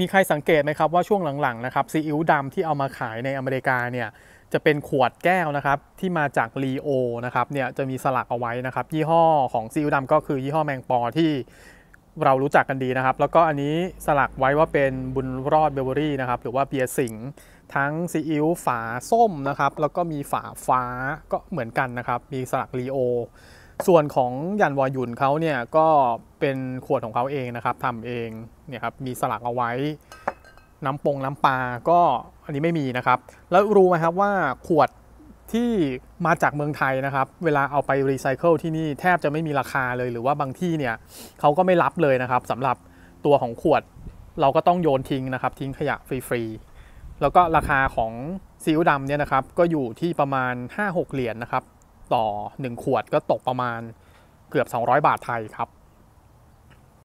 มีใครสังเกตไหมครับว่าช่วงหลังๆนะครับซีอิ๊วดำที่เอามาขายในอเมริกาเนี่ยจะเป็นขวดแก้วนะครับที่มาจากรีโอนะครับเนี่ยจะมีสลักเอาไว้นะครับ ยี่ห้อของซีอิ๊วดำก็คือยี่ห้อแมงปอที่เรารู้จักกันดีนะครับแล้วก็อันนี้สลักไว้ว่าเป็นบุญรอดเบเวอรี่นะครับหรือว่าเบียร์สิงทั้งซีอิ๊วฝาส้มนะครับแล้วก็มีฝาฟ้าก็เหมือนกันนะครับมีสลักรีโส่วนของยันวอยุนเขาเนี่ยก็เป็นขวดของเขาเองนะครับทำเองเนี่ยครับมีสลักเอาไว้ น้ำปงน้ำปลาก็อันนี้ไม่มีนะครับ แล้วรู้ไหมครับว่าขวดที่มาจากเมืองไทยนะครับ เวลาเอาไปรีไซเคิลที่นี่แทบจะไม่มีราคาเลย หรือว่าบางที่เนี่ยเขาก็ไม่รับเลยนะครับสำหรับตัวของขวดเราก็ต้องโยนทิ้งนะครับ ทิ้งขยะฟรีๆแล้วก็ราคาของซีอิ๊วดำเนี่ยนะครับก็อยู่ที่ประมาณ 5-6เหรียญนนะครับต่อ 1 ขวดก็ตกประมาณเกือบ 200 บาทไทยครับ